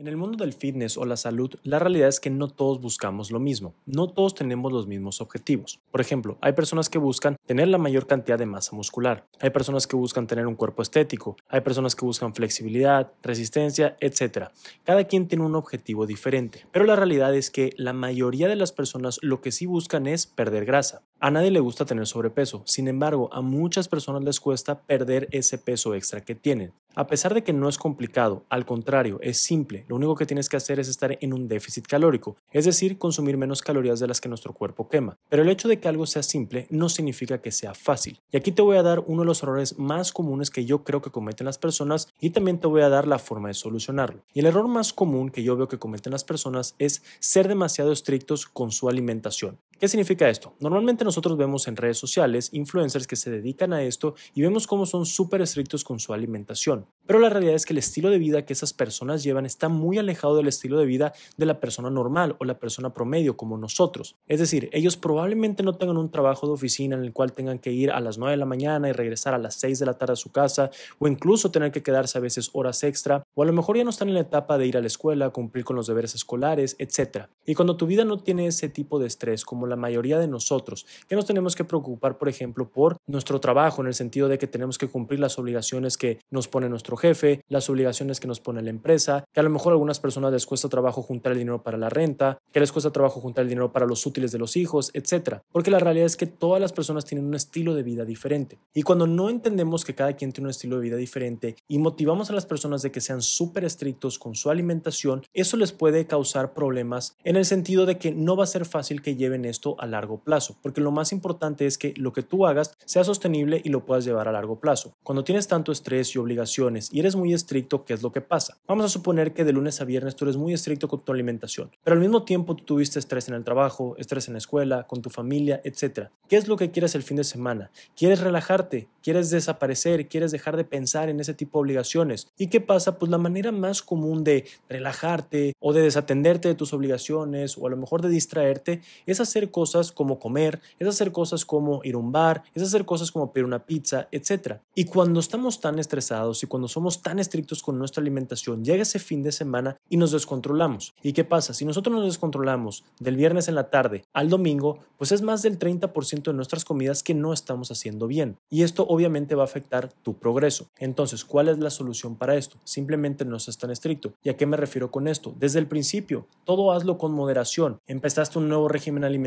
En el mundo del fitness o la salud, la realidad es que no todos buscamos lo mismo, no todos tenemos los mismos objetivos. Por ejemplo, hay personas que buscan tener la mayor cantidad de masa muscular, hay personas que buscan tener un cuerpo estético, hay personas que buscan flexibilidad, resistencia, etc. Cada quien tiene un objetivo diferente, pero la realidad es que la mayoría de las personas lo que sí buscan es perder grasa, a nadie le gusta tener sobrepeso, sin embargo, a muchas personas les cuesta perder ese peso extra que tienen. A pesar de que no es complicado, al contrario, es simple, lo único que tienes que hacer es estar en un déficit calórico, es decir, consumir menos calorías de las que nuestro cuerpo quema. Pero el hecho de que algo sea simple no significa que sea fácil. Y aquí te voy a dar uno de los errores más comunes que yo creo que cometen las personas y también te voy a dar la forma de solucionarlo. Y el error más común que yo veo que cometen las personas es ser demasiado estrictos con su alimentación. ¿Qué significa esto? Normalmente nosotros vemos en redes sociales influencers que se dedican a esto y vemos cómo son súper estrictos con su alimentación. Pero la realidad es que el estilo de vida que esas personas llevan está muy alejado del estilo de vida de la persona normal o la persona promedio como nosotros. Es decir, ellos probablemente no tengan un trabajo de oficina en el cual tengan que ir a las 9 de la mañana y regresar a las 6 de la tarde a su casa o incluso tener que quedarse a veces horas extra o a lo mejor ya no están en la etapa de ir a la escuela, cumplir con los deberes escolares, etc. Y cuando tu vida no tiene ese tipo de estrés como la mayoría de nosotros, que nos tenemos que preocupar, por ejemplo, por nuestro trabajo, en el sentido de que tenemos que cumplir las obligaciones que nos pone nuestro jefe, las obligaciones que nos pone la empresa, que a lo mejor algunas personas les cuesta trabajo juntar el dinero para la renta, que les cuesta trabajo juntar el dinero para los útiles de los hijos, etcétera Porque la realidad es que todas las personas tienen un estilo de vida diferente. Y cuando no entendemos que cada quien tiene un estilo de vida diferente y motivamos a las personas de que sean súper estrictos con su alimentación, eso les puede causar problemas en el sentido de que no va a ser fácil que lleven esto a largo plazo, porque lo más importante es que lo que tú hagas sea sostenible y lo puedas llevar a largo plazo. Cuando tienes tanto estrés y obligaciones y eres muy estricto, ¿qué es lo que pasa? Vamos a suponer que de lunes a viernes tú eres muy estricto con tu alimentación, pero al mismo tiempo tú tuviste estrés en el trabajo, estrés en la escuela, con tu familia, etc. ¿Qué es lo que quieres el fin de semana? ¿Quieres relajarte? ¿Quieres desaparecer? ¿Quieres dejar de pensar en ese tipo de obligaciones? ¿Y qué pasa? Pues la manera más común de relajarte o de desatenderte de tus obligaciones o a lo mejor de distraerte es hacer cosas como comer, es hacer cosas como ir a un bar, es hacer cosas como pedir una pizza, etc. Y cuando estamos tan estresados y cuando somos tan estrictos con nuestra alimentación, llega ese fin de semana y nos descontrolamos. ¿Y qué pasa? Si nosotros nos descontrolamos del viernes en la tarde al domingo, pues es más del 30% de nuestras comidas que no estamos haciendo bien. Y esto obviamente va a afectar tu progreso. Entonces, ¿cuál es la solución para esto? Simplemente no seas tan estricto. ¿Y a qué me refiero con esto? Desde el principio, todo hazlo con moderación. Empezaste un nuevo régimen alimentario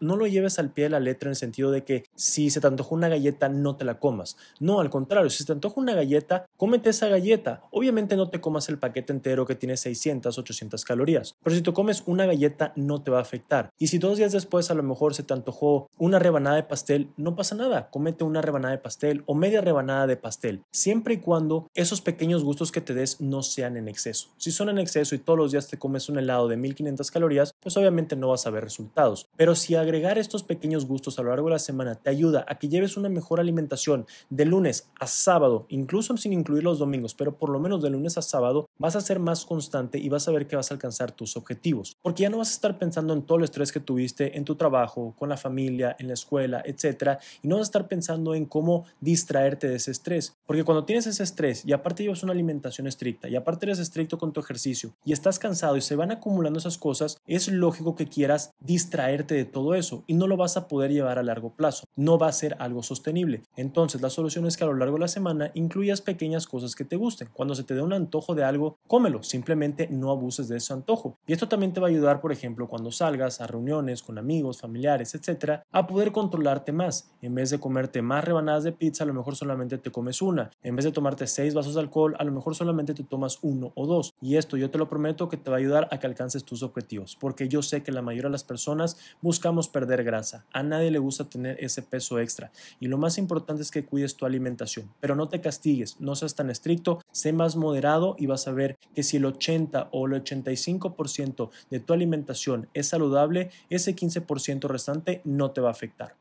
no lo lleves al pie de la letra en el sentido de que si se te antojó una galleta, no te la comas. No, al contrario, si se te antoja una galleta, cómete esa galleta. Obviamente no te comas el paquete entero que tiene 600, 800 calorías. Pero si te comes una galleta, no te va a afectar. Y si dos días después a lo mejor se te antojó una rebanada de pastel, no pasa nada. Cómete una rebanada de pastel o media rebanada de pastel. Siempre y cuando esos pequeños gustos que te des no sean en exceso. Si son en exceso y todos los días te comes un helado de 1500 calorías, pues obviamente no vas a ver resultados. Pero si agregar estos pequeños gustos a lo largo de la semana te ayuda a que lleves una mejor alimentación de lunes a sábado, incluso sin incluir los domingos, pero por lo menos de lunes a sábado, vas a ser más constante y vas a ver que vas a alcanzar tus objetivos. Porque ya no vas a estar pensando en todo el estrés que tuviste en tu trabajo, con la familia, en la escuela, etc. y no vas a estar pensando en cómo distraerte de ese estrés. Porque cuando tienes ese estrés y aparte llevas una alimentación estricta y aparte eres estricto con tu ejercicio y estás cansado y se van acumulando esas cosas, es lógico que quieras distraerte de todo eso y no lo vas a poder llevar a largo plazo. No va a ser algo sostenible. Entonces, la solución es que a lo largo de la semana incluyas pequeñas cosas que te gusten. Cuando se te dé un antojo de algo, cómelo. Simplemente no abuses de ese antojo. Y esto también te va a ayudar, por ejemplo, cuando salgas a reuniones con amigos, familiares, etcétera, a poder controlarte más. En vez de comerte más rebanadas de pizza, a lo mejor solamente te comes una. En vez de tomarte seis vasos de alcohol, a lo mejor solamente te tomas uno o dos. Y esto yo te lo prometo que te va a ayudar a que alcances tus objetivos, porque yo sé que la mayoría de las personas buscamos perder grasa. A nadie le gusta tener ese peso extra. Y lo más importante es que cuides tu alimentación. Pero no te castigues, no seas tan estricto, sé más moderado y vas a ver que si el 80 o el 85% de tu alimentación es saludable, ese 15% restante no te va a afectar.